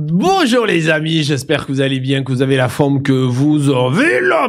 Bonjour les amis, j'espère que vous allez bien, que vous avez la forme que vous avez, la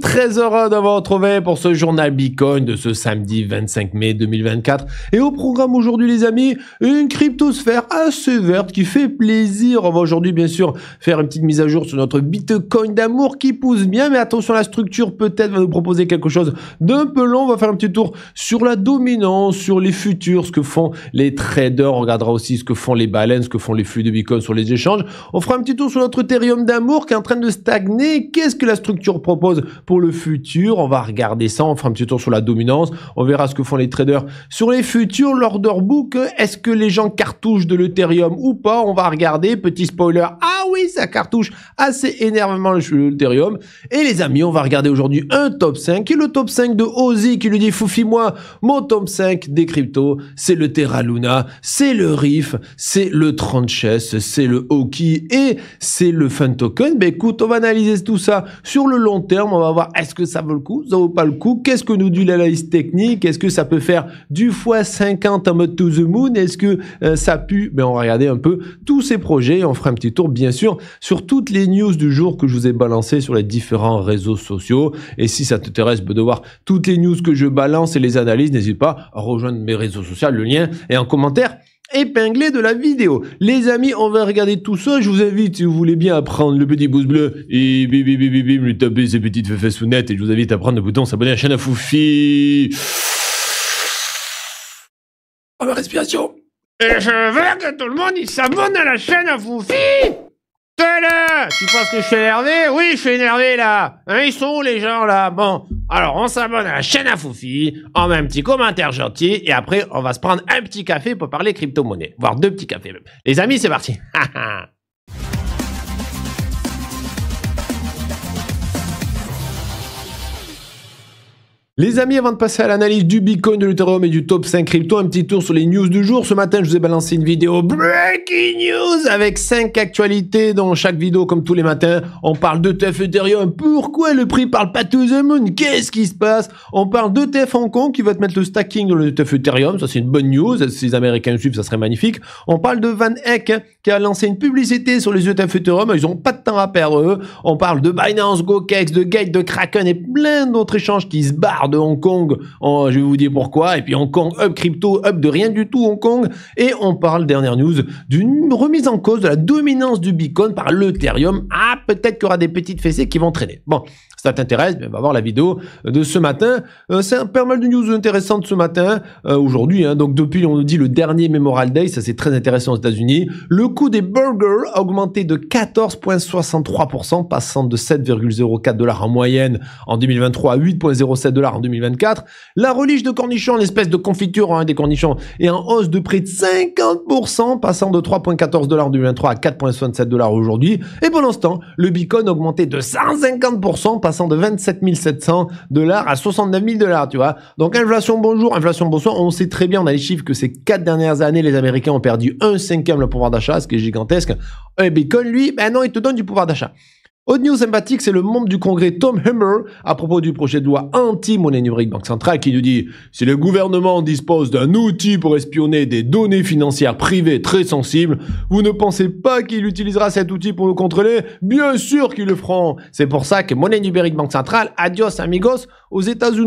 Très heureux d'avoir trouvé pour ce journal Bitcoin de ce samedi 25 mai 2024. Et au programme aujourd'hui les amis, une cryptosphère assez verte qui fait plaisir. On va aujourd'hui bien sûr faire une petite mise à jour sur notre Bitcoin d'amour qui pousse bien, mais attention la structure peut-être va nous proposer quelque chose d'un peu long. On va faire un petit tour sur la dominance, sur les futurs, ce que font les traders. On regardera aussi ce que font les baleines, ce que font les flux de Bitcoin sur les échanges. On fera un petit tour sur notre Ethereum d'amour qui est en train de stagner. Qu'est-ce que la structure propose pour le futur On va regarder ça. On fera un petit tour sur la dominance. On verra ce que font les traders sur les futurs, l'order book. Est-ce que les gens cartouchent de l'Ethereum ou pas On va regarder. Petit spoiler. Ah ça cartouche assez énervement le Ethereum. Et les amis, on va regarder aujourd'hui un top 5, et le top 5 de Ozzy qui lui dit foufie Foufi-moi, mon top 5 des cryptos, c'est le Terra Luna, c'est le Riff, c'est le Tranches c'est le Hoki et c'est le Fun Token ». Ben écoute, on va analyser tout ça sur le long terme, on va voir est-ce que ça vaut le coup, ça vaut pas le coup, qu'est-ce que nous dit l'analyse technique, est-ce que ça peut faire du x50 en mode to the moon, est-ce que euh, ça pue Ben on va regarder un peu tous ces projets on fera un petit tour bien sûr sur toutes les news du jour que je vous ai balancées sur les différents réseaux sociaux. Et si ça t'intéresse de voir toutes les news que je balance et les analyses, n'hésite pas à rejoindre mes réseaux sociaux. Le lien est en commentaire épinglé de la vidéo. Les amis, on va regarder tout ça. Je vous invite, si vous voulez bien, à prendre le petit pouce bleu et bim, bim, bim, bim, lui taper ses petites fessounettes. Et je vous invite à prendre le bouton s'abonner à la chaîne à Foufi. Oh, ma respiration. Et je veux que tout le monde s'abonne à la chaîne à Foufi tu penses que je suis énervé Oui, je suis énervé là hein, Ils sont les gens là Bon, alors on s'abonne à la chaîne à Foufi, on met un petit commentaire gentil et après on va se prendre un petit café pour parler crypto-monnaie, voire deux petits cafés même. Les amis, c'est parti Les amis, avant de passer à l'analyse du Bitcoin, de l'Ethereum et du top 5 crypto, un petit tour sur les news du jour. Ce matin, je vous ai balancé une vidéo Breaking News avec 5 actualités dans chaque vidéo, comme tous les matins. On parle d'ETF Ethereum. Pourquoi le prix parle pas to the moon Qu'est-ce qui se passe On parle d'ETF Hong Kong qui va te mettre le stacking de le Ethereum. Ça, c'est une bonne news. Si les Américains suivent, ça serait magnifique. On parle de Van Eck qui a lancé une publicité sur les ETF Ethereum. Ils ont pas de temps à perdre, eux. On parle de Binance, GoKex, de Gate, de Kraken et plein d'autres échanges qui se barrent de Hong Kong. je vais vous dire pourquoi. Et puis Hong Kong, up crypto, up de rien du tout Hong Kong. Et on parle, dernière news, d'une remise en cause de la dominance du Bitcoin par l'Ethereum. Ah, peut-être qu'il y aura des petites fessées qui vont traîner. Bon, ça t'intéresse, ben, on va voir la vidéo de ce matin. Euh, c'est un pas mal de news intéressantes ce matin, euh, aujourd'hui. Hein. donc depuis, on nous dit le dernier Memorial Day, ça c'est très intéressant aux États-Unis. Le coût des burgers a augmenté de 14,63%, passant de 7,04 dollars en moyenne en 2023 à 8,07 dollars en 2024. La relige de cornichons, l'espèce de confiture en hein, des cornichons, est en hausse de près de 50%, passant de 3,14 dollars en 2023 à 4,67 dollars aujourd'hui. Et pendant ce temps, le Bitcoin a augmenté de 150%, passant de 27 700 dollars à 69 000 dollars, tu vois. Donc inflation bonjour, inflation bonsoir. On sait très bien, on a les chiffres que ces quatre dernières années, les Américains ont perdu un cinquième le pouvoir d'achat, ce qui est gigantesque. Un Bitcoin, lui, ben non, il te donne du pouvoir d'achat. News sympathique, c'est le membre du Congrès Tom Hummer à propos du projet de loi anti-monnaie numérique Banque Centrale qui nous dit si le gouvernement dispose d'un outil pour espionner des données financières privées très sensibles, vous ne pensez pas qu'il utilisera cet outil pour le contrôler Bien sûr qu'il le feront. C'est pour ça que monnaie numérique Banque Centrale, adios amigos aux États-Unis.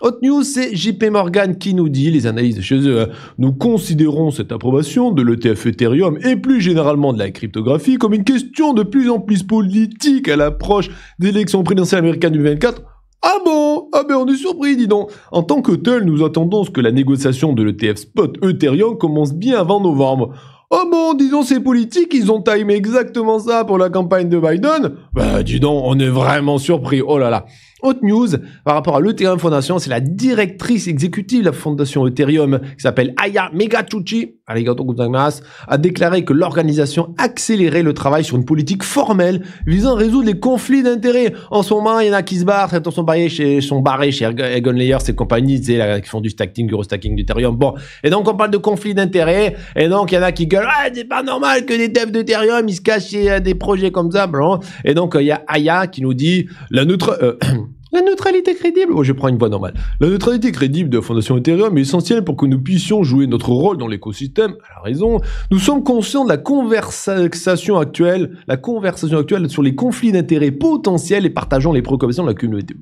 Hot News, c'est JP Morgan qui nous dit, les analyses de chez eux, hein, nous considérons cette approbation de l'ETF Ethereum et plus généralement de la cryptographie comme une question de plus en plus politique à l'approche des élections présidentielles américaines du 24. » Ah bon Ah ben on est surpris, dis donc En tant que tel, nous attendons ce que la négociation de l'ETF Spot Ethereum commence bien avant novembre. Ah bon, disons, ces politiques, ils ont timé exactement ça pour la campagne de Biden. Bah, dis donc, on est vraiment surpris. Oh là là. Autre news par rapport à l'Ethereum Foundation, c'est la directrice exécutive de la fondation Ethereum qui s'appelle Aya Megachuchi, a déclaré que l'organisation accélérait le travail sur une politique formelle visant à résoudre les conflits d'intérêts. En ce moment, il y en a qui se barrent, certains sont barrés chez, sont barrés chez Egon qui font du stacking, du restacking d'Ethereum. Bon. Et donc, on parle de conflits d'intérêts. Et donc, il y en a qui gueulent, ah, c'est pas normal que des devs d'Ethereum, ils se cachent chez euh, des projets comme ça, bon Et donc, euh, il y a Aya qui nous dit, la neutre, euh, La neutralité crédible, oh, je prends une voix normale. La neutralité crédible de la Fondation Ethereum est essentielle pour que nous puissions jouer notre rôle dans l'écosystème. Elle la raison, nous sommes conscients de la conversation actuelle, la conversation actuelle sur les conflits d'intérêts potentiels et partageons les préoccupations de la communauté.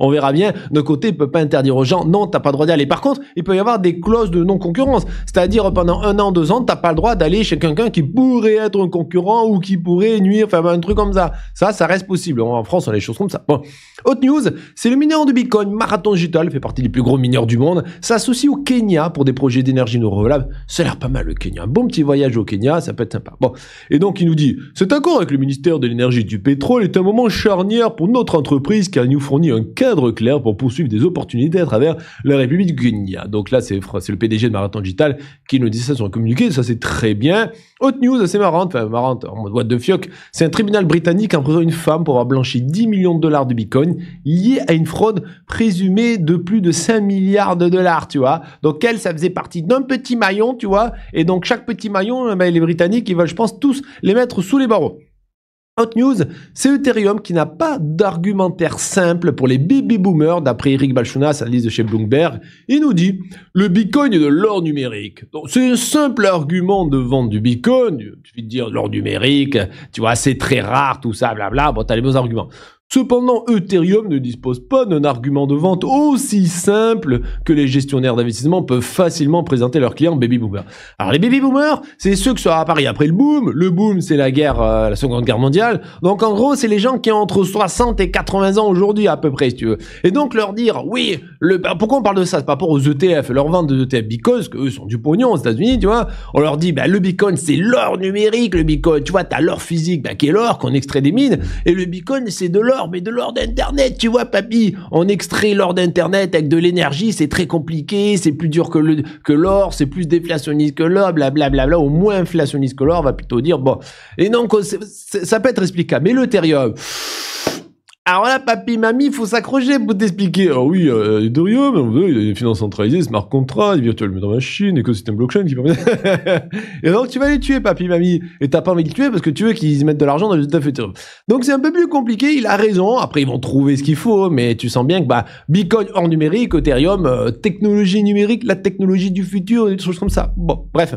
on verra bien. D'un côté, il peut pas interdire aux gens, non, t'as pas le droit d'y aller. Par contre, il peut y avoir des clauses de non-concurrence. C'est-à-dire, pendant un an, deux ans, tu t'as pas le droit d'aller chez quelqu'un qui pourrait être un concurrent ou qui pourrait nuire, enfin, un truc comme ça. Ça, ça reste possible. En France, on a des choses comme ça. Bon. Autre news, c'est le mineur de Bitcoin, Marathon Digital, fait partie des plus gros mineurs du monde, s'associe au Kenya pour des projets d'énergie renouvelable. Ça a l'air pas mal le Kenya. Un bon petit voyage au Kenya, ça peut être sympa. Bon. Et donc, il nous dit, cet accord avec le ministère de l'énergie et du pétrole est un moment charnière pour notre entreprise car il nous fournit un cadre clair pour poursuivre des opportunités à travers la République du Kenya. Donc là, c'est le PDG de Marathon Digital qui nous dit ça sur un communiqué. Ça, c'est très bien. Autre news assez marrante, enfin marrante, en mode boîte de fioc. C'est un tribunal britannique emprisonne une femme pour avoir blanchi 10 millions de dollars de bitcoin à une fraude présumée de plus de 5 milliards de dollars, tu vois. Donc elle, ça faisait partie d'un petit maillon, tu vois. Et donc chaque petit maillon, eh ben, les Britanniques, ils veulent, je pense, tous les mettre sous les barreaux. Hot news, c'est Ethereum qui n'a pas d'argumentaire simple pour les baby boomers, d'après Eric Balchunas, à de chez Bloomberg. Il nous dit, le Bitcoin est de l'or numérique. C'est un simple argument de vente du Bitcoin. Tu veux dire l'or numérique, tu vois, c'est très rare, tout ça, blabla. Bon, t'as les bons arguments. Cependant, Ethereum ne dispose pas d'un argument de vente aussi simple que les gestionnaires d'investissement peuvent facilement présenter leurs clients baby boomers. Alors les baby boomers, c'est ceux qui sont Paris après le boom. Le boom, c'est la guerre, euh, la Seconde Guerre mondiale. Donc en gros, c'est les gens qui ont entre 60 et 80 ans aujourd'hui à peu près, si tu veux. Et donc leur dire, oui, le, bah, pourquoi on parle de ça C'est par rapport aux ETF, leur vente de ETF because eux sont du pognon aux États-Unis, tu vois. On leur dit, bah, le Bitcoin, c'est l'or numérique, le Bitcoin. Tu vois, t'as l'or physique, bah, qui est l'or qu'on extrait des mines, et le Bitcoin, c'est de l'or mais de l'or d'Internet, tu vois, papy. On extrait l'or d'Internet avec de l'énergie, c'est très compliqué, c'est plus dur que, le, que l'or, c'est plus déflationniste que l'or, blablabla, bla, au moins inflationniste que l'or, on va plutôt dire, bon. Et donc, ça peut être explicable. Mais l'Ethereum, alors là, papy, mamie, faut s'accrocher pour t'expliquer. Ah oui, Ethereum il y a il y a des finances centralisées, smart contracts, des virtual machine, écosystème blockchain qui permet... et donc, tu vas les tuer, papy, mamie. Et t'as pas envie de les tuer parce que tu veux qu'ils mettent de l'argent dans le futur Donc, c'est un peu plus compliqué. Il a raison. Après, ils vont trouver ce qu'il faut, mais tu sens bien que, bah, Bitcoin hors numérique, Ethereum, euh, technologie numérique, la technologie du futur, des choses comme ça. Bon, bref.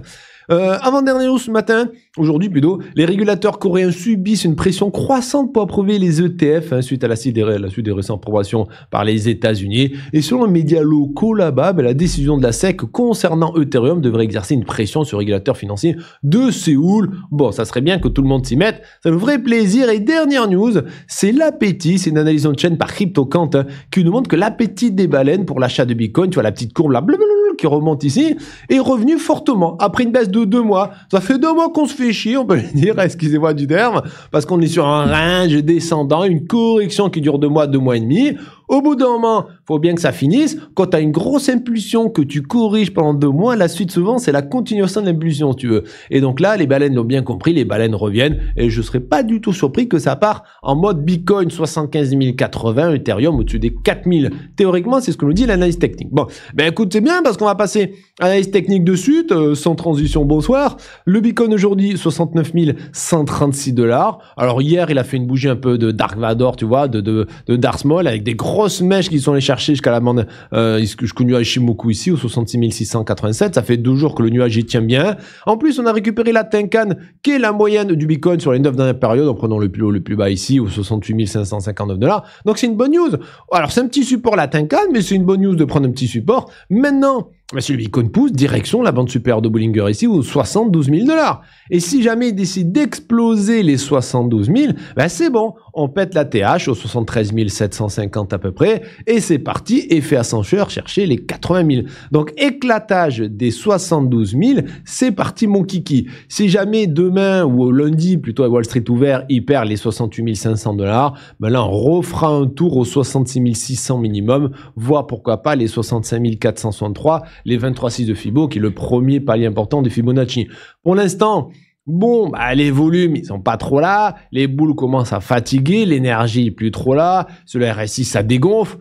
Euh, Avant-dernier news ce matin, aujourd'hui plutôt, les régulateurs coréens subissent une pression croissante pour approuver les ETF hein, suite à la, la, suite des récentes approbations par les États-Unis. Et selon les médias locaux là-bas, ben, la décision de la SEC concernant Ethereum devrait exercer une pression sur les régulateur financier de Séoul. Bon, ça serait bien que tout le monde s'y mette, ça nous ferait plaisir. Et dernière news, c'est l'appétit, c'est une analyse en chaîne par CryptoCant hein, qui nous montre que l'appétit des baleines pour l'achat de Bitcoin, tu vois la petite courbe là, blablabla, qui remonte ici, est revenu fortement après une baisse de deux mois. Ça fait deux mois qu'on se fait chier, on peut le dire, excusez-moi du derme parce qu'on est sur un range descendant, une correction qui dure deux mois, deux mois et demi. Au bout d'un moment, faut bien que ça finisse. Quand tu as une grosse impulsion que tu corriges pendant deux mois, la suite souvent, c'est la continuation de l'impulsion, tu veux. Et donc là, les baleines l'ont bien compris, les baleines reviennent, et je serais pas du tout surpris que ça part en mode Bitcoin 75 080, Ethereum au-dessus des 4000. Théoriquement, c'est ce que nous dit l'analyse technique. Bon, ben écoute, c'est bien parce qu'on va passer à l'analyse technique de suite, euh, sans transition, bonsoir. Le Bitcoin aujourd'hui, 69 136 dollars. Alors hier, il a fait une bougie un peu de Dark Vador, tu vois, de, Dark de avec des gros grosses mèches qui sont allés chercher jusqu'à la bande euh, jusqu'au nuage Shimoku ici, au 66 687. Ça fait deux jours que le nuage y tient bien. En plus, on a récupéré la Tenkan, qui est la moyenne du Bitcoin sur les 9 dernières périodes, en prenant le plus haut, le plus bas ici, au 68 559 dollars. Donc c'est une bonne news. Alors c'est un petit support la Tenkan, mais c'est une bonne news de prendre un petit support. Maintenant, Monsieur le pousse, direction la bande supérieure de Bollinger ici, aux 72 000 dollars. Et si jamais il décide d'exploser les 72 000, ben c'est bon, on pète la TH aux 73 750 à peu près, et c'est parti, effet ascenseur, chercher les 80 000. Donc éclatage des 72 000, c'est parti mon kiki. Si jamais demain ou au lundi, plutôt à Wall Street ouvert, il perd les 68 500 dollars, ben là on refera un tour aux 66 600 minimum, voire pourquoi pas les 65 463 les 6 de Fibo, qui est le premier palier important des Fibonacci. Pour l'instant, Bon, bah, les volumes, ils sont pas trop là, les boules commencent à fatiguer, l'énergie est plus trop là, sur le RSI, ça dégonfle.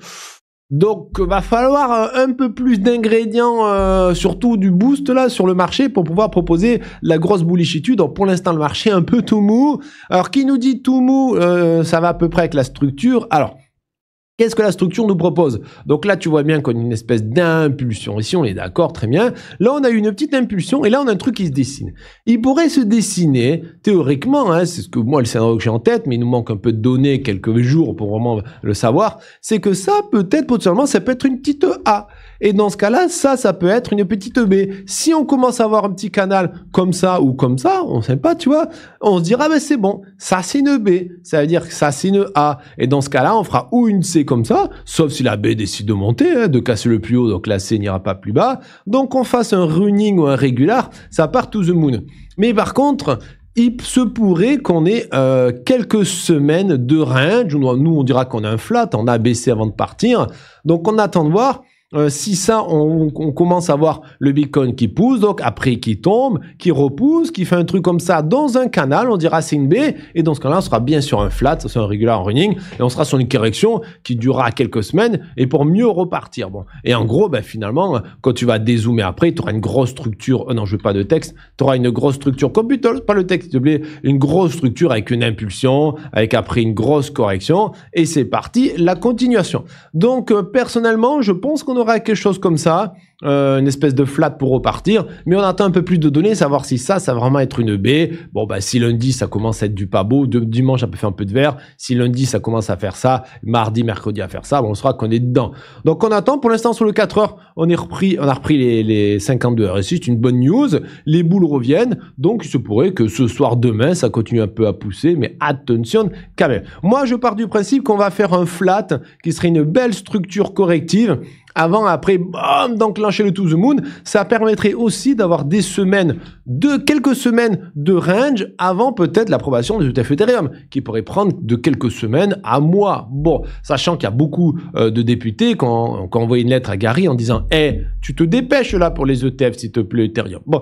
Donc, va falloir euh, un peu plus d'ingrédients, euh, surtout du boost là sur le marché pour pouvoir proposer la grosse bullishitude. Donc, pour l'instant, le marché est un peu tout mou. Alors, qui nous dit tout mou, euh, ça va à peu près avec la structure. Alors, Qu'est-ce que la structure nous propose Donc là, tu vois bien qu'on a une espèce d'impulsion. Ici, on est d'accord, très bien. Là, on a une petite impulsion et là, on a un truc qui se dessine. Il pourrait se dessiner, théoriquement, hein, c'est ce que moi, le scénario que j'ai en tête, mais il nous manque un peu de données, quelques jours pour vraiment le savoir, c'est que ça, peut-être, potentiellement, ça peut être une petite A. Et dans ce cas-là, ça, ça peut être une petite B. Si on commence à avoir un petit canal comme ça ou comme ça, on sait pas, tu vois, on se dira, ben c'est bon, ça c'est une B. Ça veut dire que ça c'est une A. Et dans ce cas-là, on fera ou une C comme ça, sauf si la B décide de monter, hein, de casser le plus haut, donc la C n'ira pas plus bas. Donc on fasse un running ou un régular, ça part to the moon. Mais par contre, il se pourrait qu'on ait euh, quelques semaines de range. Nous, on dira qu'on a un flat, on a baissé avant de partir. Donc, on attend de voir. Euh, si ça, on, commence à voir le Bitcoin qui pousse, donc après qui tombe, qui repousse, qui fait un truc comme ça dans un canal, on dira c'est une B, et dans ce cas-là, on sera bien sur un flat, c'est un regular running, et on sera sur une correction qui durera quelques semaines, et pour mieux repartir. Bon, et en gros, ben, finalement, quand tu vas dézoomer après, tu auras une grosse structure, euh, non, je veux pas de texte, tu auras une grosse structure comme pas le texte, s'il une grosse structure avec une impulsion, avec après une grosse correction, et c'est parti, la continuation. Donc, euh, personnellement, je pense qu'on aura quelque chose comme ça, euh, une espèce de flat pour repartir, mais on attend un peu plus de données, savoir si ça, ça va vraiment être une baie. Bon, bah, si lundi, ça commence à être du pas beau, dimanche, ça peut faire un peu de vert. Si lundi, ça commence à faire ça, mardi, mercredi, à faire ça, bon, on saura qu'on est dedans. Donc, on attend. Pour l'instant, sur le 4 heures, on, est repris, on a repris les, 52 heures. Et c'est une bonne news. Les boules reviennent. Donc, il se pourrait que ce soir, demain, ça continue un peu à pousser, mais attention quand même. Moi, je pars du principe qu'on va faire un flat qui serait une belle structure corrective avant, après, bam, d'enclencher le To The Moon, ça permettrait aussi d'avoir des semaines, de quelques semaines de range avant peut-être l'approbation des ETF Ethereum, qui pourrait prendre de quelques semaines à mois. Bon, sachant qu'il y a beaucoup euh, de députés qui ont, envoyé une lettre à Gary en disant Eh, tu te dépêches là pour les ETF, s'il te plaît, Ethereum. » Bon,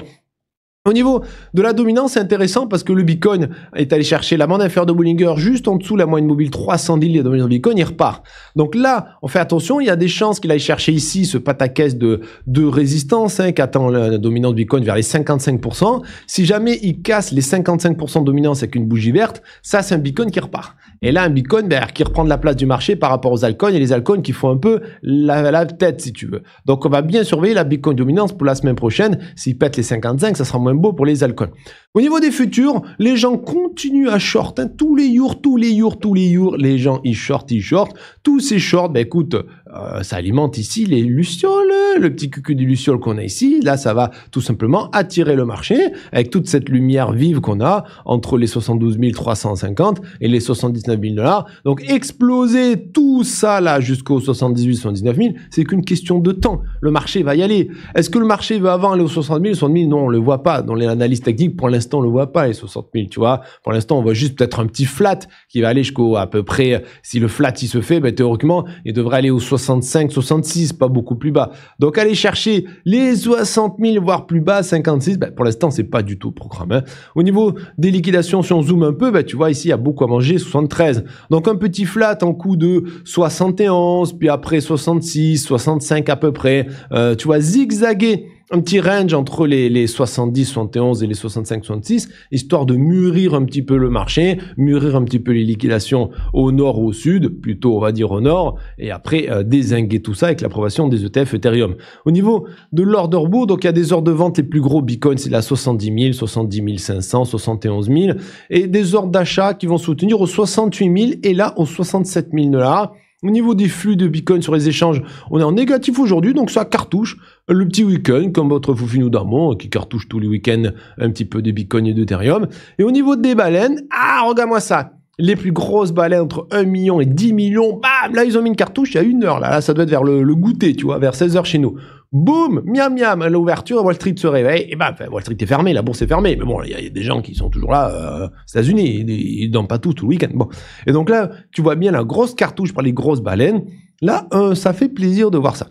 au niveau de la dominance, c'est intéressant parce que le Bitcoin est allé chercher la bande inférieure de Bollinger juste en dessous la moyenne mobile 310 de dominance Bitcoin, il repart. Donc là, on fait attention, il y a des chances qu'il aille chercher ici ce pataquès de, de résistance hein, qui attend la dominance Bitcoin vers les 55%. Si jamais il casse les 55% de dominance avec une bougie verte, ça c'est un Bitcoin qui repart. Et là, un Bitcoin ben, qui reprend de la place du marché par rapport aux altcoins et les altcoins qui font un peu la, la tête si tu veux. Donc on va bien surveiller la Bitcoin dominance pour la semaine prochaine. S'il pète les 55, ça sera moins beau pour les alcools. Au niveau des futurs, les gens continuent à short. Hein. tous les jours, tous les jours, tous les jours, les gens ils short, ils short. Tous ces shorts, ben, écoute, euh, ça alimente ici les lucioles, le petit cucu des Lucioles qu'on a ici. Là, ça va tout simplement attirer le marché avec toute cette lumière vive qu'on a entre les 72 350 et les 79 000 dollars. Donc, exploser tout ça là jusqu'aux 78 79 000, c'est qu'une question de temps. Le marché va y aller. Est-ce que le marché va avant aller aux 60 000, 60 000 Non, on le voit pas. Dans l'analyse technique, pour l'instant, on le voit pas les 60 000. Tu vois, pour l'instant, on voit juste peut-être un petit flat qui va aller jusqu'au à peu près. Si le flat il se fait, ben, théoriquement, il devrait aller aux 60 65, 66, pas beaucoup plus bas. Donc aller chercher les 60 000, voire plus bas, 56, ben, pour l'instant, c'est pas du tout le programme. Hein. Au niveau des liquidations, si on zoome un peu, ben, tu vois, ici, il y a beaucoup à manger, 73. Donc un petit flat en coût de 71, puis après 66, 65 à peu près. Euh, tu vois, zigzaguer un petit range entre les, 70, 71 et les 65, 66, histoire de mûrir un petit peu le marché, mûrir un petit peu les liquidations au nord ou au sud, plutôt on va dire au nord, et après euh, désinguer tout ça avec l'approbation des ETF Ethereum. Au niveau de l'order book, donc il y a des ordres de vente, les plus gros Bitcoin, c'est la 70 000, 70 500, 71 000, et des ordres d'achat qui vont soutenir aux 68 000 et là aux 67 000 dollars. Au niveau des flux de Bitcoin sur les échanges, on est en négatif aujourd'hui, donc ça cartouche le petit week-end, comme votre Foufino d'Armont qui cartouche tous les week-ends un petit peu de Bitcoin et d'Ethereum. Et au niveau des baleines, ah, regarde-moi ça les plus grosses baleines entre 1 million et 10 millions, bam, là ils ont mis une cartouche il y a une heure, là, ça doit être vers le, goûter, tu vois, vers 16 h chez nous boum, miam miam, à l'ouverture, Wall Street se réveille. Et bah, ben, Wall Street est fermé, la bourse est fermée. Mais bon, il y, a des gens qui sont toujours là, euh, États-Unis, ils, dorment pas tout le week-end. Bon, et donc là, tu vois bien la grosse cartouche par les grosses baleines. Là, euh, ça fait plaisir de voir ça.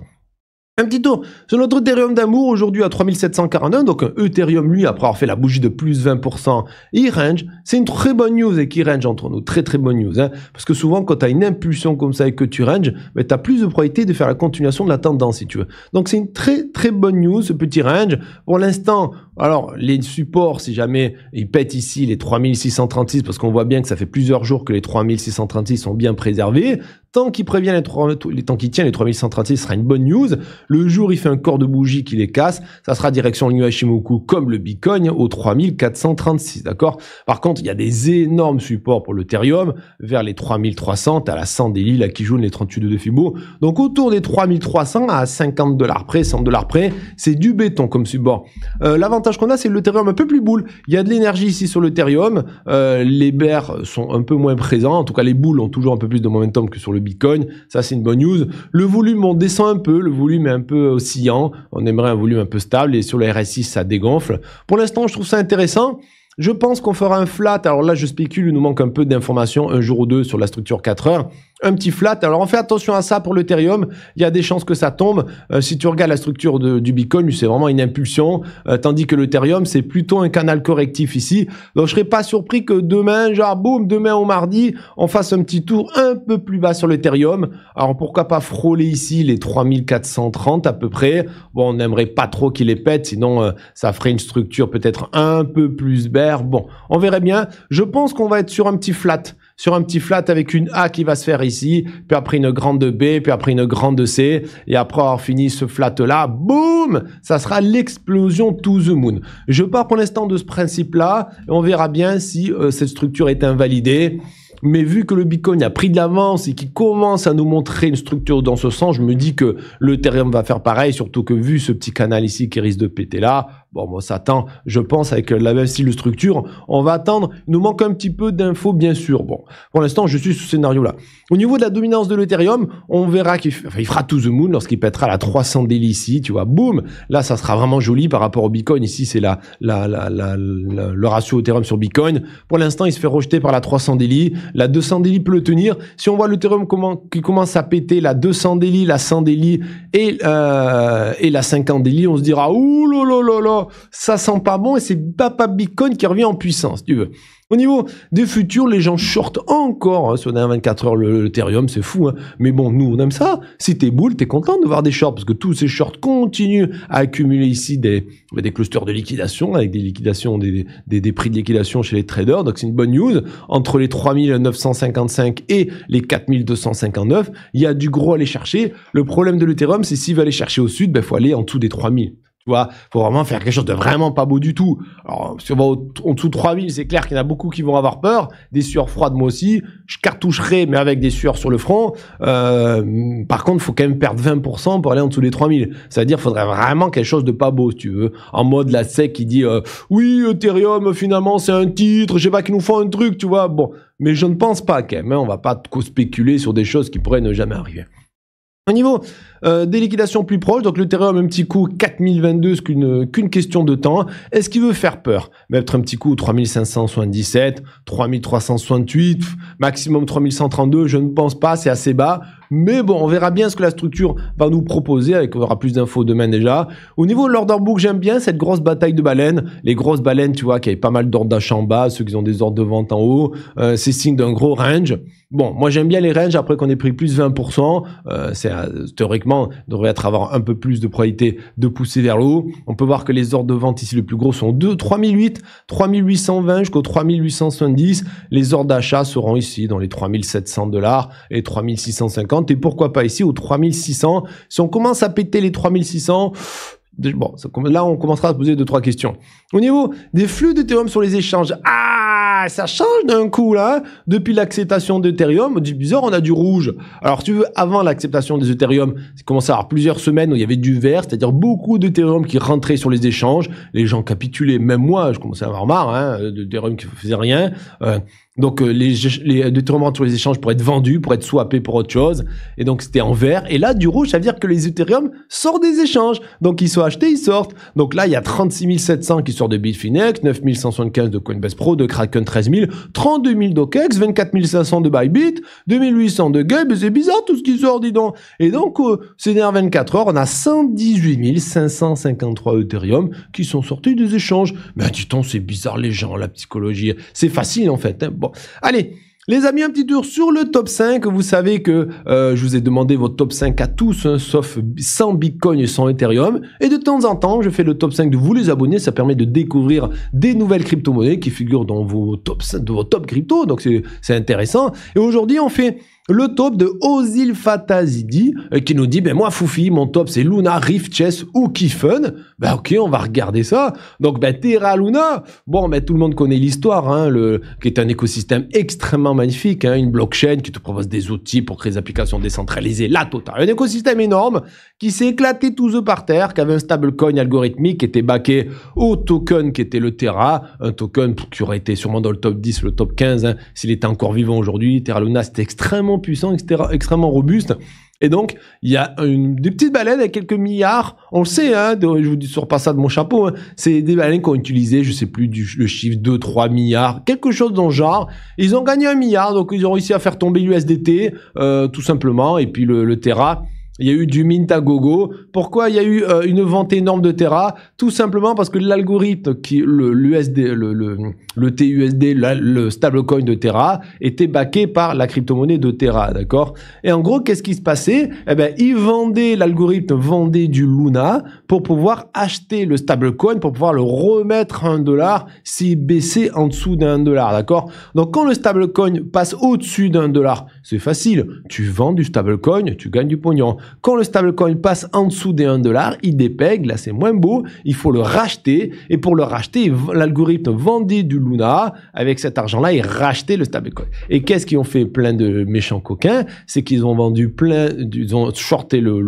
Un petit tour sur notre Ethereum d'amour, aujourd'hui à 3741, donc un euh, Ethereum, lui, après avoir fait la bougie de plus 20%, il range. C'est une très bonne news et qui range entre nous, très très bonne news. Hein, parce que souvent, quand tu as une impulsion comme ça et que tu ranges, mais tu as plus de probabilité de faire la continuation de la tendance, si tu veux. Donc c'est une très très bonne news, ce petit range. Pour l'instant, alors, les supports, si jamais ils pètent ici les 3636, parce qu'on voit bien que ça fait plusieurs jours que les 3636 sont bien préservés, tant qu'il prévient les 3, tant qu'il tient les 3636, sera une bonne news. Le jour, il fait un corps de bougie qui les casse, ça sera direction Hashimoku comme le Bitcoin aux 3436, d'accord Par contre, il y a des énormes supports pour l'Ethereum vers les 3300, à la 100 des Lille, à jouent les 38 de Fibo. Donc autour des 3300 à 50 dollars près, 100 dollars près, c'est du béton comme support. Euh, l'avantage qu'on a, c'est l'Ethereum un peu plus boule. Il y a de l'énergie ici sur l'Ethereum. Euh, les bears sont un peu moins présents. En tout cas, les boules ont toujours un peu plus de momentum que sur le Bitcoin. Ça, c'est une bonne news. Le volume, on descend un peu. Le volume est un peu oscillant. On aimerait un volume un peu stable. Et sur le RSI, ça dégonfle. Pour l'instant, je trouve ça intéressant. Je pense qu'on fera un flat. Alors là, je spécule, il nous manque un peu d'informations, un jour ou deux sur la structure 4 heures un petit flat. Alors on fait attention à ça pour l'Ethereum. Il y a des chances que ça tombe. Euh, si tu regardes la structure du Bitcoin, c'est vraiment une impulsion, euh, tandis que l'Ethereum c'est plutôt un canal correctif ici. Donc je serais pas surpris que demain, genre boum, demain au mardi, on fasse un petit tour un peu plus bas sur l'Ethereum. Alors pourquoi pas frôler ici les 3430 à peu près. Bon, on n'aimerait pas trop qu'il les pète, sinon euh, ça ferait une structure peut-être un peu plus bear. Bon, on verrait bien. Je pense qu'on va être sur un petit flat sur un petit flat avec une A qui va se faire ici, puis après une grande B, puis après une grande C, et après avoir fini ce flat-là, boum Ça sera l'explosion to the moon. Je pars pour l'instant de ce principe-là, et on verra bien si euh, cette structure est invalidée. Mais vu que le Bitcoin a pris de l'avance et qu'il commence à nous montrer une structure dans ce sens, je me dis que le Ethereum va faire pareil, surtout que vu ce petit canal ici qui risque de péter là, Bon, ça attend je pense, avec la même style de structure. On va attendre. Il nous manque un petit peu d'infos, bien sûr. Bon, pour l'instant, je suis sous ce scénario-là. Au niveau de la dominance de l'Ethereum, on verra qu'il fera tout the moon lorsqu'il pètera la 300 délits ici. Tu vois, boum Là, ça sera vraiment joli par rapport au Bitcoin. Ici, c'est la, le ratio Ethereum sur Bitcoin. Pour l'instant, il se fait rejeter par la 300 délits La 200 délits peut le tenir. Si on voit l'Ethereum qui commence à péter la 200 délits la 100 délits euh, et, la 50 délits, on se dira « Ouh ça sent pas bon et c'est Papa Bitcoin qui revient en puissance, tu veux. Au niveau des futurs, les gens shortent encore hein, sur les 24 heures le, l'Ethereum, c'est fou. Hein. Mais bon, nous, on aime ça. Si t'es boule, t'es content de voir des shorts parce que tous ces shorts continuent à accumuler ici des, bah, des clusters de liquidation avec des liquidations, des, prix de liquidation chez les traders. Donc c'est une bonne news. Entre les 3955 et les 4259, il y a du gros à aller chercher. Le problème de l'Ethereum, c'est s'il va aller chercher au sud, il bah, faut aller en dessous des 3000. Tu vois, faut vraiment faire quelque chose de vraiment pas beau du tout. Alors, si on va en dessous de 3000, c'est clair qu'il y en a beaucoup qui vont avoir peur. Des sueurs froides, moi aussi. Je cartoucherai, mais avec des sueurs sur le front. Euh, par contre, faut quand même perdre 20% pour aller en dessous des 3000. C'est-à-dire, faudrait vraiment quelque chose de pas beau, si tu veux. En mode la SEC e qui dit, euh, oui, Ethereum, finalement, c'est un titre. Je sais pas qu'ils nous font un truc, tu vois. Bon. Mais je ne pense pas quand même. Hein. on va pas spéculer sur des choses qui pourraient ne jamais arriver. Au niveau euh, des liquidations plus proches, donc le l'Ethereum, un petit coup, 4022, c'est qu'une question de temps. Est-ce qu'il veut faire peur Mettre un petit coup, 3577, 3368, maximum 3132, je ne pense pas, c'est assez bas. Mais bon, on verra bien ce que la structure va nous proposer, avec on aura plus d'infos demain déjà. Au niveau de l'order book, j'aime bien cette grosse bataille de baleines. Les grosses baleines, tu vois, qui avaient pas mal d'ordres d'achat en bas, ceux qui ont des ordres de vente en haut. Euh, c'est signe d'un gros range. Bon, moi j'aime bien les ranges, après qu'on ait pris plus 20%, euh, c'est euh, théoriquement, devrait être avoir un peu plus de probabilité de pousser vers le haut. On peut voir que les ordres de vente ici le plus gros sont 2, 3008, 3820 jusqu'au 3870. Les ordres d'achat seront ici dans les 3700 dollars et 3650 et pourquoi pas ici au 3600. Si on commence à péter les 3600, bon, ça, là on commencera à se poser deux trois questions. Au niveau des flux d'Ethereum sur les échanges, ah ah, ça change d'un coup là. Depuis l'acceptation d'Ethereum, du bizarre, on a du rouge. Alors tu veux, avant l'acceptation des Ethereum, c'est commencé à avoir plusieurs semaines où il y avait du vert, c'est-à-dire beaucoup d'Ethereum qui rentraient sur les échanges, les gens capitulaient, même moi, je commençais à avoir marre, hein, d'Ethereum qui faisait rien. Euh, donc euh, les, les euh, détournements sur les échanges pourraient être vendus, pour être swappés pour autre chose. Et donc c'était en vert. Et là, du rouge, ça veut dire que les Ethereum sortent des échanges. Donc ils sont achetés, ils sortent. Donc là, il y a 36 700 qui sortent de Bitfinex, 9 175 de Coinbase Pro, de Kraken 13 000, 32 000 d'Okex, 24 500 de Bybit, 2800 de Gabe. C'est bizarre tout ce qui sort, dis donc. Et donc, euh, ces dernières 24 heures, on a 118 553 Ethereum qui sont sortis des échanges. Mais dis donc, c'est bizarre les gens, la psychologie. C'est facile en fait. Hein. Bon, allez, les amis, un petit tour sur le top 5. Vous savez que euh, je vous ai demandé votre top 5 à tous, hein, sauf sans Bitcoin et sans Ethereum. Et de temps en temps, je fais le top 5 de vous les abonnés. Ça permet de découvrir des nouvelles crypto-monnaies qui figurent dans vos top, 5, de vos top crypto. Donc c'est intéressant. Et aujourd'hui, on fait le top de Ozil Fatazidi euh, qui nous dit ben moi Foufi mon top c'est Luna Rift Chess ou Kiffen. Ben ok on va regarder ça. Donc ben Terra Luna bon ben tout le monde connaît l'histoire hein, le qui est un écosystème extrêmement magnifique hein, une blockchain qui te propose des outils pour créer des applications décentralisées la totale un écosystème énorme qui s'est éclaté tous eux par terre qui avait un stablecoin algorithmique qui était baqué au token qui était le Terra un token qui aurait été sûrement dans le top 10 le top 15 hein, s'il était encore vivant aujourd'hui Terra Luna c'était extrêmement extrêmement puissant, extrêmement robuste. Et donc, il y a une, des petites baleines à quelques milliards, on le sait, hein, je vous dis pas ça de mon chapeau, hein. c'est des baleines qui ont utilisé, je sais plus, le chiffre 2, 3 milliards, quelque chose dans le genre. Ils ont gagné un milliard, donc ils ont réussi à faire tomber l'USDT, euh, tout simplement, et puis le, le Terra il y a eu du mint gogo. Pourquoi il y a eu euh, une vente énorme de Terra Tout simplement parce que l'algorithme qui le l'USD, le, TUSD, le stablecoin de Terra était baqué par la crypto-monnaie de Terra, d'accord Et en gros, qu'est-ce qui se passait Eh ben, ils vendaient l'algorithme vendait du Luna pour pouvoir acheter le stablecoin pour pouvoir le remettre à un dollar s'il baissait en dessous d'un dollar, d'accord Donc quand le stablecoin passe au-dessus d'un dollar, c'est facile. Tu vends du stablecoin, tu gagnes du pognon. Quand le stablecoin passe en dessous des 1 dollar, il dépègue. Là, c'est moins beau. Il faut le racheter. Et pour le racheter, l'algorithme vendait du Luna avec cet argent-là et rachetait le stablecoin. Et qu'est-ce qu'ils ont fait plein de méchants coquins? C'est qu'ils ont vendu plein, ils ont shorté le,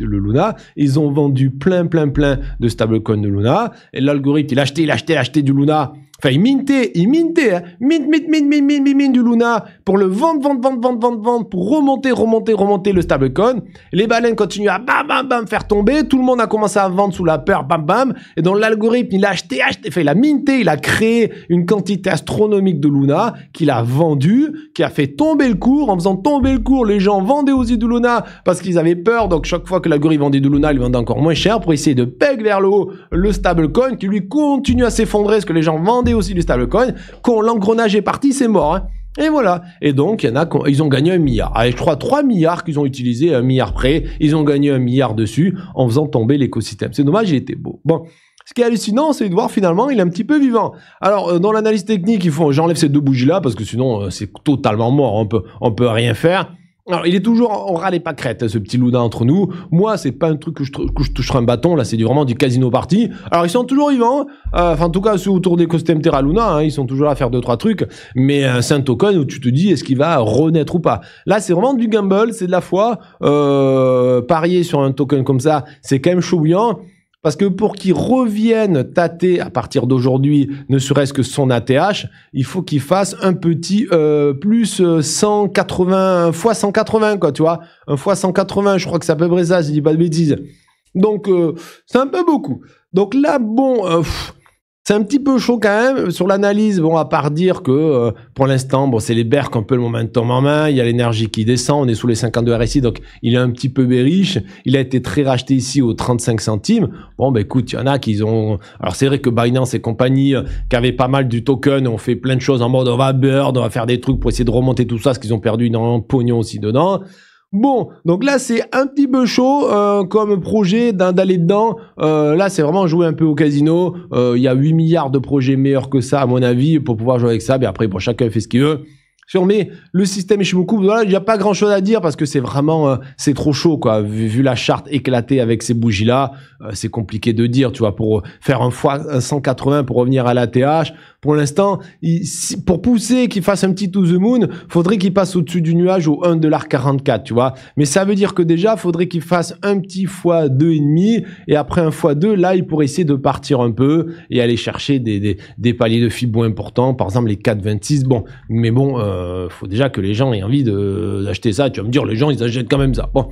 Luna. Ils ont vendu plein, plein, plein de stablecoin de Luna. Et l'algorithme, il achetait, il achetait, il achetait du Luna. Enfin, il mintait, il mintait, hein. mint, mint, mint, mint, mint, mint, du Luna pour le vendre, vendre, vendre, vendre, vendre, vendre, pour remonter, remonter, remonter le stablecoin. Les baleines continuent à bam, bam, bam faire tomber. Tout le monde a commencé à vendre sous la peur, bam, bam. Et dans l'algorithme, il a acheté, acheté, enfin, il a minté, il a créé une quantité astronomique de Luna qu'il a vendu, qui a fait tomber le cours. En faisant tomber le cours, les gens vendaient aussi du Luna parce qu'ils avaient peur. Donc, chaque fois que l'algorithme vendait du Luna, il vendait encore moins cher pour essayer de peg vers le haut le stablecoin qui lui continue à s'effondrer parce que les gens vendaient aussi du stablecoin. Quand l'engrenage est parti, c'est mort. Hein. Et voilà. Et donc, il y en a, ils ont gagné un milliard. je crois, 3 milliards qu'ils ont utilisé, un milliard près, ils ont gagné un milliard dessus en faisant tomber l'écosystème. C'est dommage, il était beau. Bon. Ce qui est hallucinant, c'est de voir finalement, il est un petit peu vivant. Alors, euh, dans l'analyse technique, il faut, j'enlève ces deux bougies-là parce que sinon, euh, c'est totalement mort. On peut, on peut rien faire. Alors, il est toujours en râle et pas hein, ce petit loudin entre nous. Moi, c'est pas un truc que je, que un bâton, là, c'est vraiment du casino party. Alors, ils sont toujours vivants. Hein. Euh, enfin, en tout cas, ceux autour des Costem Terra Luna, hein, ils sont toujours là à faire deux, trois trucs. Mais euh, c'est un token où tu te dis, est-ce qu'il va renaître ou pas Là, c'est vraiment du gamble, c'est de la foi. Euh, parier sur un token comme ça, c'est quand même chouillant. Parce que pour qu'il revienne tâter à partir d'aujourd'hui, ne serait-ce que son ATH, il faut qu'il fasse un petit euh, plus 180, euh, fois 180, quoi, tu vois. Un fois 180, je crois que c'est à peu près ça, si je dis pas de bêtises. Donc, euh, c'est un peu beaucoup. Donc là, bon, c'est un petit peu chaud quand même euh, sur l'analyse. Bon, à part dire que euh, pour l'instant, bon, c'est les berges, un peu le momentum en main. Il y a l'énergie qui descend. On est sous les 52 RSI, donc il est un petit peu bériche. Il a été très racheté ici aux 35 centimes. Bon, ben écoute, il y en a qui ont. Alors c'est vrai que Binance et compagnie, euh, qui avaient pas mal du token, ont fait plein de choses en mode on va on va faire des trucs pour essayer de remonter tout ça, parce qu'ils ont perdu dans de pognon aussi dedans. Bon, donc là c'est un petit peu chaud euh, comme projet d'aller dedans. Euh, là c'est vraiment jouer un peu au casino. Euh, il y a 8 milliards de projets meilleurs que ça à mon avis pour pouvoir jouer avec ça. Mais après pour chacun fait ce qu'il veut. Sur mais le système Ichimoku, voilà, il n'y a pas grand chose à dire parce que c'est vraiment euh, c'est trop chaud quoi. Vu, la charte éclatée avec ces bougies là, c'est compliqué de dire. Tu vois, pour faire un fois 180 pour revenir à la TH. Pour l'instant, pour pousser qu'il fasse un petit to the moon, faudrait qu'il passe au-dessus du nuage au 1,44$, tu vois. Mais ça veut dire que déjà, faudrait qu'il fasse un petit fois 2,5 et demi, et après un fois 2, là, il pourrait essayer de partir un peu et aller chercher des, des, paliers de fibres importants, par exemple les 4,26. Bon, mais bon, euh, faut déjà que les gens aient envie d'acheter ça. Tu vas me dire, les gens, ils achètent quand même ça. Bon,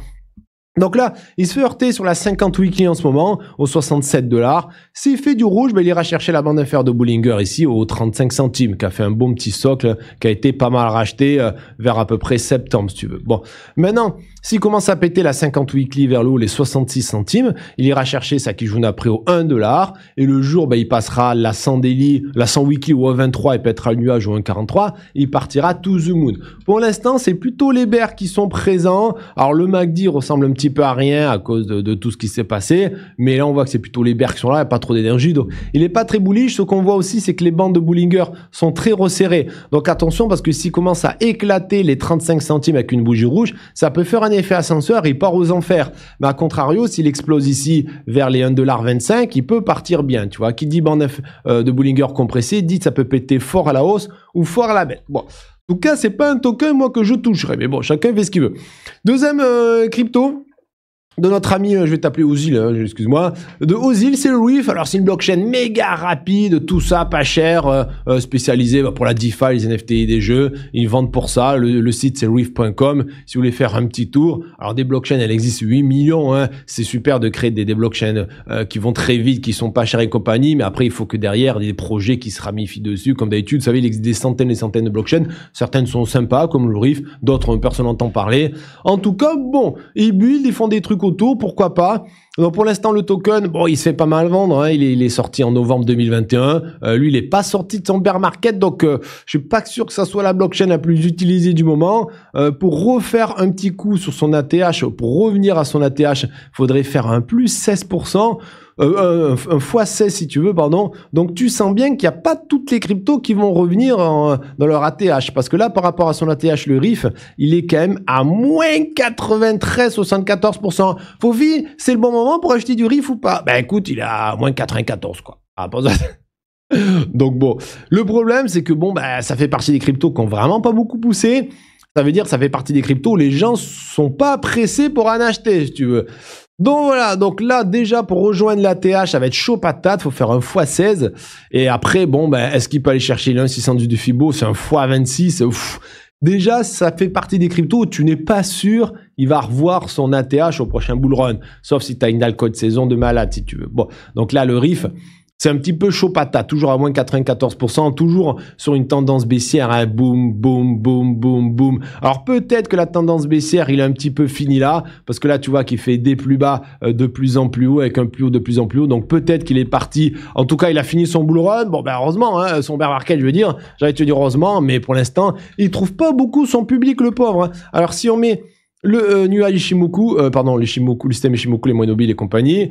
donc là, il se fait heurter sur la 50 weekly en ce moment, aux 67 dollars. S'il fait du rouge, ben, il ira chercher la bande inférieure de Bollinger ici, aux 35 centimes, qui a fait un bon petit socle, qui a été pas mal racheté euh, vers à peu près septembre, si tu veux. Bon, maintenant, s'il commence à péter la 50 weekly vers le haut, les 66 centimes, il ira chercher sa joue après au 1 dollar, et le jour, ben, il passera la 100 daily, la 100 weekly au 23 et pètera le nuage au 1,43, il partira tout the moon. Pour l'instant, c'est plutôt les bears qui sont présents. Alors le Magdi ressemble un petit peu à rien à cause de, tout ce qui s'est passé. Mais là, on voit que c'est plutôt les berges qui sont là, et pas trop d'énergie. Donc, il n'est pas très bullish. Ce qu'on voit aussi, c'est que les bandes de Bullinger sont très resserrées. Donc, attention parce que s'il commence à éclater les 35 centimes avec une bougie rouge, ça peut faire un effet ascenseur. Il part aux enfers. Mais à contrario, s'il explose ici vers les 1,25$, il peut partir bien. Tu vois, qui dit bande de euh, Bullinger compressée, dit ça peut péter fort à la hausse ou fort à la bête, Bon. En tout cas, c'est pas un token, moi, que je toucherai. Mais bon, chacun fait ce qu'il veut. Deuxième euh, crypto, de notre ami, euh, je vais t'appeler Ozil, hein, excuse-moi, de Ozil, c'est le Reef. Alors c'est une blockchain méga rapide, tout ça pas cher, euh, euh, spécialisé bah, pour la DeFi, les NFT des jeux. Ils vendent pour ça. Le, site c'est Reef.com. Si vous voulez faire un petit tour, alors des blockchains, elles existent 8 millions. Hein. C'est super de créer des, blockchains qui vont très vite, qui sont pas chères et compagnie. Mais après, il faut que derrière, des projets qui se ramifient dessus. Comme d'habitude, vous savez, il existe des centaines et centaines de blockchains. Certaines sont sympas, comme le Reef. D'autres, personne n'entend parler. En tout cas, bon, ils build, ils font des trucs pourquoi pas donc pour l'instant, le token, bon, il se fait pas mal vendre. Hein. Il, est, sorti en novembre 2021. Euh, lui, il n'est pas sorti de son bear market, donc euh, je suis pas sûr que ça soit la blockchain la plus utilisée du moment. Euh, pour refaire un petit coup sur son ATH, pour revenir à son ATH, faudrait faire un plus 16%. Euh, euh, un, fois 16 si tu veux, pardon. Donc tu sens bien qu'il n'y a pas toutes les cryptos qui vont revenir euh, dans leur ATH. Parce que là, par rapport à son ATH, le RIF, il est quand même à moins 93, 74%. Faut c'est le bon moment pour acheter du RIF ou pas Ben écoute, il est à moins 94, quoi. Ah, Donc bon, le problème c'est que bon, bah, ça fait partie des cryptos qui n'ont vraiment pas beaucoup poussé. Ça veut dire ça fait partie des cryptos les gens sont pas pressés pour en acheter, si tu veux. Donc voilà, donc là déjà pour rejoindre la TH, ça va être chaud patate, faut faire un x16. Et après, bon, ben, est-ce qu'il peut aller chercher l'un 600 du FIBO C'est un x26. Déjà, ça fait partie des cryptos où tu n'es pas sûr, il va revoir son ATH au prochain bull run. Sauf si tu as une alcool de saison de malade, si tu veux. Bon, donc là, le riff. C'est un petit peu chopata, toujours à moins 94%, toujours sur une tendance baissière, hein, boom, boum, boum, boum, boum. Alors peut-être que la tendance baissière, il a un petit peu fini là, parce que là tu vois qu'il fait des plus bas euh, de plus en plus haut, avec un plus haut de plus en plus haut, donc peut-être qu'il est parti, en tout cas il a fini son bull run, bon ben heureusement, hein, son bear je veux dire, j'allais te dire heureusement, mais pour l'instant, il trouve pas beaucoup son public le pauvre. Hein. Alors si on met le euh, nuage Ishimoku, euh, pardon, les Shimoku, le système Ishimoku, les monobiles et compagnie,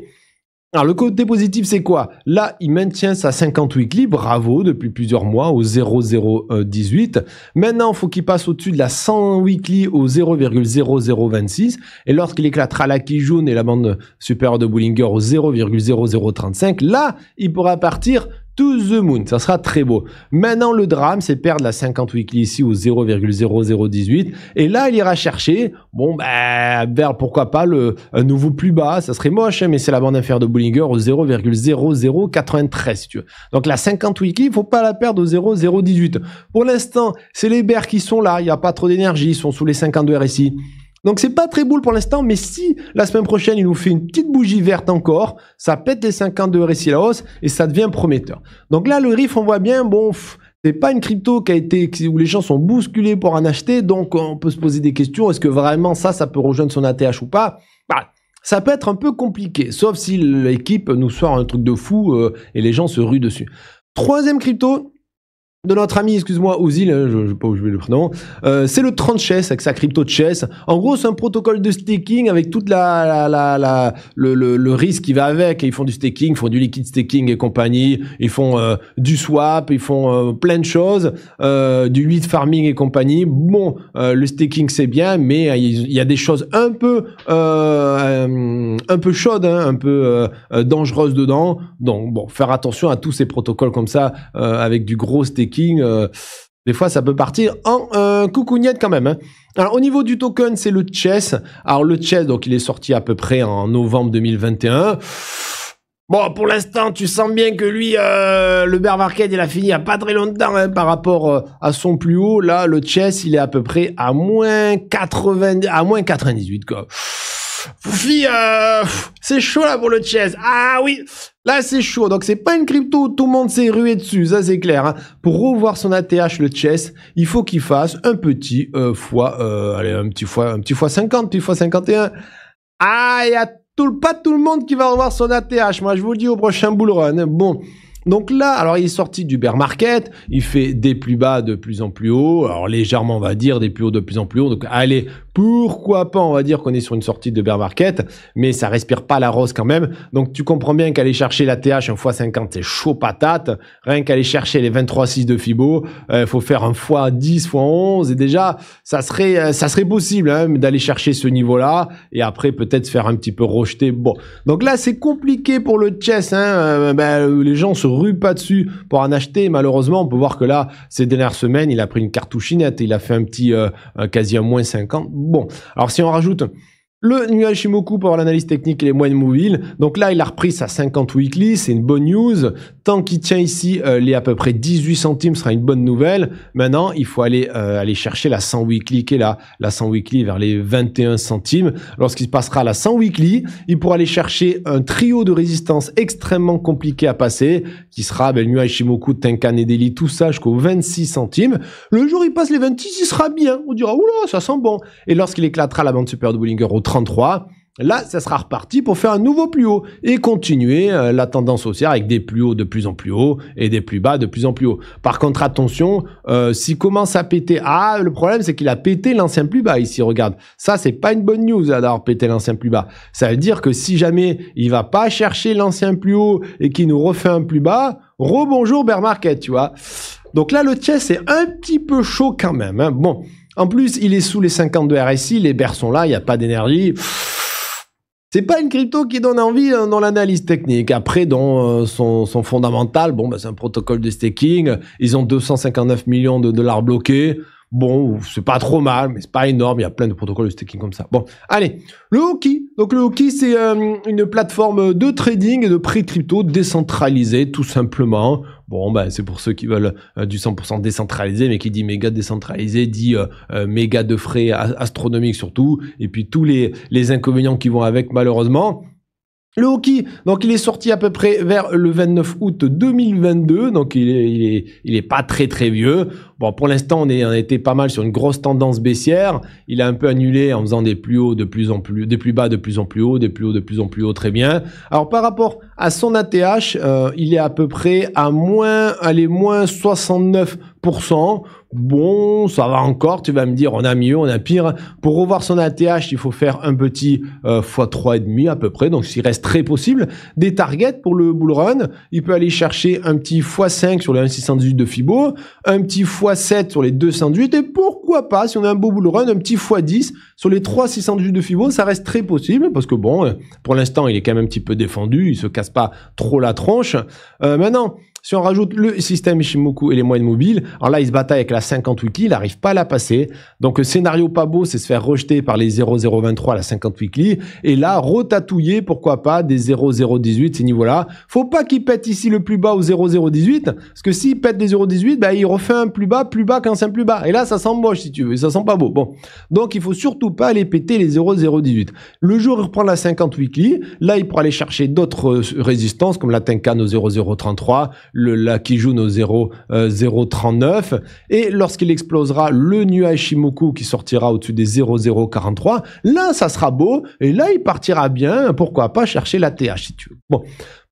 alors, le côté positif, c'est quoi Là, il maintient sa 50 weekly, bravo, depuis plusieurs mois, au 0,018. Euh, Maintenant, faut il faut qu'il passe au-dessus de la 100 weekly au 0,0026. Et lorsqu'il éclatera la qui jaune et la bande supérieure de Bullinger au 0,0035, là, il pourra partir To the moon, ça sera très beau. Maintenant, le drame, c'est perdre la 50 weekly ici au 0,0018. Et là, il ira chercher, bon, ben vers pourquoi pas le, un nouveau plus bas. Ça serait moche, hein, mais c'est la bande inférieure de Bollinger au 0,0093, si tu veux. Donc, la 50 weekly, il faut pas la perdre au 0,018. Pour l'instant, c'est les bears qui sont là. Il n'y a pas trop d'énergie. Ils sont sous les 52 RSI. Donc c'est pas très boule pour l'instant, mais si la semaine prochaine il nous fait une petite bougie verte encore, ça pète les 52 récits la hausse et ça devient prometteur. Donc là le riff, on voit bien, bon, c'est pas une crypto qui a été où les gens sont bousculés pour en acheter, donc on peut se poser des questions. Est-ce que vraiment ça, ça peut rejoindre son ATH ou pas bah, ça peut être un peu compliqué, sauf si l'équipe nous sort un truc de fou euh, et les gens se ruent dessus. Troisième crypto, de notre ami, excuse-moi, Ozil, hein, je sais pas où je vais le prénom, euh, c'est le 30 chess avec sa crypto de chess. En gros, c'est un protocole de staking avec toute la, le, risque qui va avec. ils font du staking, ils font du liquid staking et compagnie, ils font euh, du swap, ils font euh, plein de choses, du wheat farming et compagnie. Bon, le staking c'est bien, mais il y a des choses un peu un peu chaudes, hein, un peu dangereuses dedans. Donc bon, faire attention à tous ces protocoles comme ça avec du gros staking euh, des fois ça peut partir en euh, quand même. Hein. Alors au niveau du token, c'est le Chess. Alors le Chess, donc il est sorti à peu près en novembre 2021. Bon, pour l'instant, tu sens bien que lui, euh, le Bear Market, il a fini il a pas très longtemps hein, par rapport euh, à son plus haut. Là, le Chess, il est à peu près à moins à moins 98. Quoi. Fille, euh, c'est chaud là pour le chess. Ah oui, là c'est chaud. Donc c'est pas une crypto où tout le monde s'est rué dessus, ça c'est clair. Hein. Pour revoir son ATH le chess, il faut qu'il fasse un petit euh, fois, euh, allez un petit fois, un petit fois 50, petit fois 51. Ah, il y a tout, pas tout le monde qui va revoir son ATH. Moi je vous le dis au prochain bull run. Bon. Donc là, alors il est sorti du bear market, il fait des plus bas de plus en plus haut, alors légèrement on va dire des plus hauts de plus en plus haut. Donc allez, pourquoi pas, on va dire qu'on est sur une sortie de bear market, mais ça respire pas la rose quand même. Donc tu comprends bien qu'aller chercher la TH un fois 50, c'est chaud patate. Rien qu'aller chercher les 23,6 de Fibo, il euh, faut faire un x 10, fois 11 et déjà ça serait euh, ça serait possible hein, d'aller chercher ce niveau-là et après peut-être faire un petit peu rejeter. Bon, donc là c'est compliqué pour le chess. Hein, euh, ben, les gens se rue pas dessus pour en acheter. Malheureusement, on peut voir que là, ces dernières semaines, il a pris une cartouchinette, il a fait un petit euh, quasi un moins 50. Bon, alors si on rajoute le nuage Shimoku pour l'analyse technique et les moyennes mobiles. Donc là, il a repris sa 50 weekly, c'est une bonne news. Tant qu'il tient ici euh, les à peu près 18 centimes, sera une bonne nouvelle. Maintenant, il faut aller euh, aller chercher la 100 weekly qui est là, la 100 weekly vers les 21 centimes. Lorsqu'il passera la 100 weekly, il pourra aller chercher un trio de résistance extrêmement compliqué à passer qui sera à ben, Ishimoku, Tenkan et Deli, tout ça jusqu'au 26 centimes. Le jour il passe les 26, il sera bien. On dira, oula, ça sent bon. Et lorsqu'il éclatera la bande Super Doublinger au 33, Là, ça sera reparti pour faire un nouveau plus haut et continuer euh, la tendance haussière avec des plus hauts de plus en plus hauts et des plus bas de plus en plus hauts. Par contre, attention, euh, s'il commence à péter, ah, le problème c'est qu'il a pété l'ancien plus bas ici, regarde. Ça, c'est pas une bonne news d'avoir pété l'ancien plus bas. Ça veut dire que si jamais il va pas chercher l'ancien plus haut et qu'il nous refait un plus bas, rebonjour bear market, tu vois. Donc là, le chess est un petit peu chaud quand même. Hein. Bon, en plus, il est sous les 52 RSI, les bears sont là, il n'y a pas d'énergie. C'est pas une crypto qui donne envie hein, dans l'analyse technique. Après, dans euh, son, fondamental, bon, bah, c'est un protocole de staking. Ils ont 259 millions de dollars bloqués. Bon, c'est pas trop mal, mais c'est pas énorme. Il y a plein de protocoles de staking comme ça. Bon, allez, le Hoki. Donc le Hoki, c'est euh, une plateforme de trading et de prix crypto décentralisée, tout simplement. Bon, ben, c'est pour ceux qui veulent euh, du 100% décentralisé, mais qui dit méga décentralisé, dit euh, méga de frais astronomiques surtout, et puis tous les, les inconvénients qui vont avec, malheureusement. Le hockey, donc il est sorti à peu près vers le 29 août 2022, donc il est, il est, pas très très vieux. Bon, pour l'instant, on, est, on était pas mal sur une grosse tendance baissière. Il a un peu annulé en faisant des plus hauts de plus en plus, des plus bas de plus en plus hauts, des plus hauts de plus en plus hauts, très bien. Alors par rapport à son ATH, euh, il est à peu près à moins, allez, moins 69 Bon, ça va encore, tu vas me dire, on a mieux, on a pire. Pour revoir son ATH, il faut faire un petit x3,5 euh, à peu près, donc s'il reste très possible. Des targets pour le bull run, il peut aller chercher un petit x5 sur les 1,618 de Fibo, un petit x7 sur les 208, et pourquoi pas, si on a un beau bull run, un petit x10 sur les 3,618 de Fibo, ça reste très possible, parce que bon, euh, pour l'instant, il est quand même un petit peu défendu, il se casse pas trop la tronche. Euh, maintenant, si on rajoute le système Ishimoku et les moyennes mobiles, alors là, il se bataille avec la 50 weekly, il n'arrive pas à la passer. Donc, euh, scénario pas beau, c'est se faire rejeter par les 0023 à la 50 weekly. Et là, retatouiller, pourquoi pas, des 0018, ces niveaux-là. Faut pas qu'il pète ici le plus bas au 0018, parce que s'il pète les 018, bah, il refait un plus bas, plus bas qu'un simple plus bas. Et là, ça sent moche, si tu veux. Ça sent pas beau. Bon. Donc, il faut surtout pas aller péter les 0018. Le jour, il reprend la 50 weekly. Là, il pourra aller chercher d'autres euh, résistances, comme la Tenkan au 0033, le qui joue au 0,039. Euh, Et lorsqu'il explosera le nuage Shimoku qui sortira au-dessus des 0,043, là, ça sera beau. Et là, il partira bien. Pourquoi pas chercher la TH si tu veux. Bon.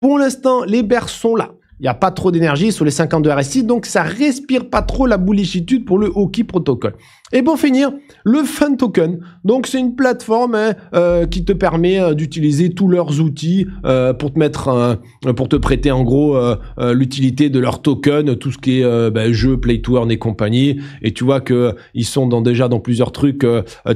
Pour l'instant, les berces sont là. Il n'y a pas trop d'énergie sur les 52 RSI, donc ça respire pas trop la bullishitude pour le Hoki Protocol. Et pour finir, le Fun Token. Donc c'est une plateforme hein, euh, qui te permet euh, d'utiliser tous leurs outils euh, pour te mettre, pour te prêter en gros l'utilité de leurs tokens, tout ce qui est ben, jeu, play to earn et compagnie. Et tu vois que ils sont dans, déjà dans plusieurs trucs.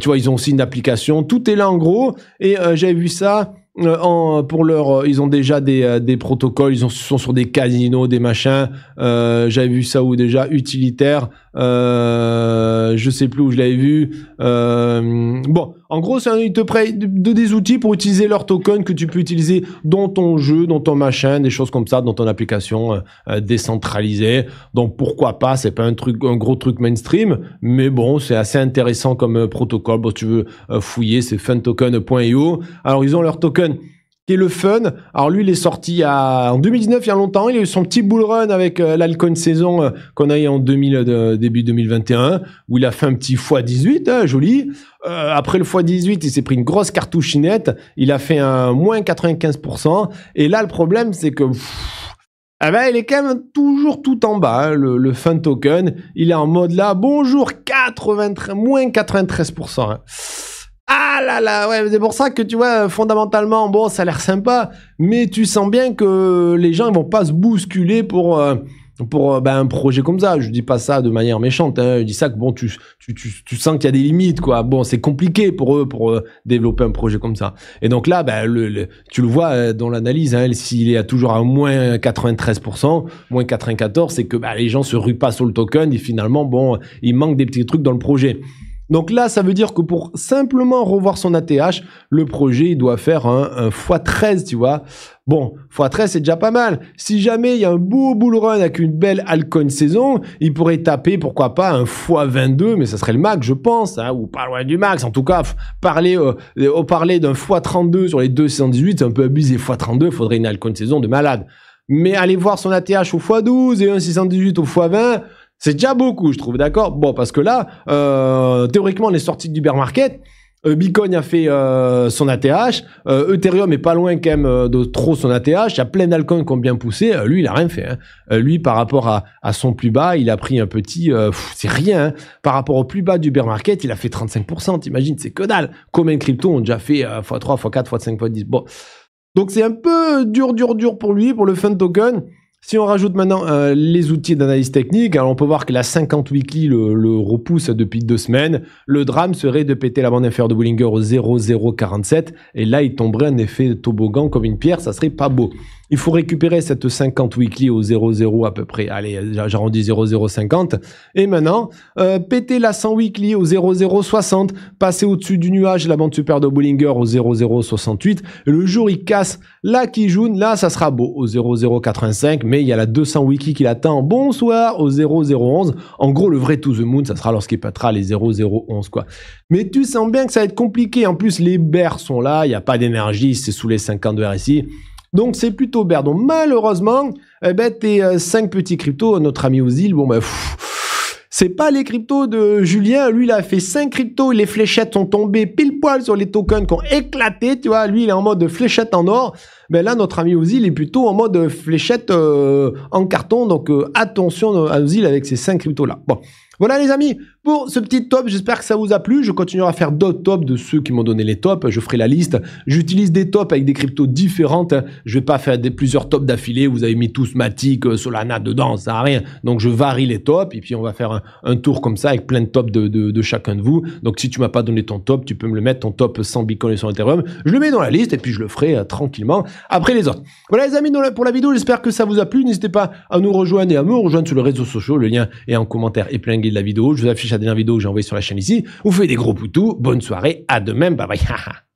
tu vois, ils ont aussi une application. Tout est là en gros. Et j'avais vu ça euh, en, pour leur, euh, ils ont déjà des, euh, protocoles, ils sont sur des casinos, des machins. Euh, J'avais vu ça ou déjà utilitaire je euh, je sais plus où je l'avais vu. Euh, bon, en gros, c'est un te de, des outils pour utiliser leurs tokens que tu peux utiliser dans ton jeu, dans ton machin, des choses comme ça, dans ton application euh, décentralisée. Donc pourquoi pas C'est pas un truc, un gros truc mainstream, mais bon, c'est assez intéressant comme protocole. Bon, si tu veux fouiller, c'est funtoken.io. Alors ils ont leur token qui est le fun. Alors lui, il est sorti à, en 2019, il y a longtemps. Il a eu son petit bull run avec l'alcool euh, l'Alcon saison euh, qu'on a eu en 2000, euh, début 2021, où il a fait un petit x18, hein, joli. après le x18, il s'est pris une grosse cartouchinette. Il a fait un moins 95%. Et là, le problème, c'est que... ah ben, il est quand même toujours tout en bas, hein, le, fun token. Il est en mode là, bonjour, 93, moins 93%. Ah là là, ouais, c'est pour ça que tu vois, fondamentalement, bon, ça a l'air sympa, mais tu sens bien que les gens ne vont pas se bousculer pour, euh, pour euh, ben, un projet comme ça. Je dis pas ça de manière méchante, hein. je dis ça que bon, tu, tu, tu, sens qu'il y a des limites, quoi. Bon, c'est compliqué pour eux pour euh, développer un projet comme ça. Et donc là, ben, le, tu le vois dans l'analyse, hein, s'il est à toujours à moins 93%, moins 94%, c'est que ben, les gens se ruent pas sur le token et finalement, bon, il manque des petits trucs dans le projet. Donc là, ça veut dire que pour simplement revoir son ATH, le projet, il doit faire un, x13, tu vois. Bon, x13, c'est déjà pas mal. Si jamais il y a un beau bull run avec une belle halcone saison, il pourrait taper, pourquoi pas, un x22, mais ça serait le max, je pense, hein, ou pas loin du max. En tout cas, parler, euh, euh, au parler d'un x32 sur les 218, c'est un peu abusé. x32, il faudrait une halcone saison de malade. Mais aller voir son ATH au x12 et un 618 au x20, c'est déjà beaucoup, je trouve, d'accord Bon, parce que là, euh, théoriquement, les sorties du bear market, euh, Bitcoin a fait euh, son ATH, Ethereum est pas loin quand même de trop son ATH, il y a plein d'alcoins qui ont bien poussé, lui il a rien fait. Hein. lui par rapport à, son plus bas, il a pris un petit, c'est rien, hein. par rapport au plus bas du bear market, il a fait 35%, t'imagines, c'est que dalle. Combien de cryptos ont déjà fait x3, x4, x5, x10 Bon, donc c'est un peu dur, dur, dur pour lui, pour le fun token. Si on rajoute maintenant euh, les outils d'analyse technique, alors on peut voir que la 50 weekly le, repousse depuis deux semaines. Le drame serait de péter la bande inférieure de Bollinger au 0,047 et là il tomberait un effet toboggan comme une pierre, ça serait pas beau. Il faut récupérer cette 50 weekly au 00 à peu près. Allez, j'arrondis 0050. Et maintenant, euh, péter la 100 weekly au 0060, passer au-dessus du nuage la bande super de Bollinger au 0068. le jour, il casse la Kijun. Là, ça sera beau au 0085. Mais il y a la 200 weekly qui l'attend. Bonsoir au 0011. En gros, le vrai To The Moon, ça sera lorsqu'il pètera les 0011, quoi. Mais tu sens bien que ça va être compliqué. En plus, les bears sont là. Il n'y a pas d'énergie. C'est sous les de RSI. Donc c'est plutôt berdon malheureusement, eh ben, tes 5 euh, petits cryptos, notre ami Ozil, bon ben... c'est pas les cryptos de Julien. Lui, il a fait 5 cryptos. Les fléchettes sont tombées pile poil sur les tokens qui ont éclaté. Tu vois, lui, il est en mode fléchette en or. Mais ben là, notre ami Ozil est plutôt en mode fléchette euh, en carton. Donc, euh, attention à Ozil avec ces 5 cryptos-là. Bon. Voilà, les amis pour ce petit top. J'espère que ça vous a plu. Je continuerai à faire d'autres tops de ceux qui m'ont donné les tops. Je ferai la liste. J'utilise des tops avec des cryptos différentes. Je vais pas faire des, plusieurs tops d'affilée. Vous avez mis tous Matic, euh, Solana dedans, ça n'a rien. Donc je varie les tops et puis on va faire un, tour comme ça avec plein de tops de, chacun de vous. Donc si tu m'as pas donné ton top, tu peux me le mettre, ton top sans Bitcoin et sans Ethereum. Je le mets dans la liste et puis je le ferai euh, tranquillement après les autres. Voilà les amis pour la vidéo. J'espère que ça vous a plu. N'hésitez pas à nous rejoindre et à me rejoindre sur les réseaux sociaux. Le lien est en commentaire et plein de la vidéo. Je vous affiche à la dernière vidéo que j'ai envoyée sur la chaîne ici. Vous faites des gros poutous. Bonne soirée. À demain. Bye bye.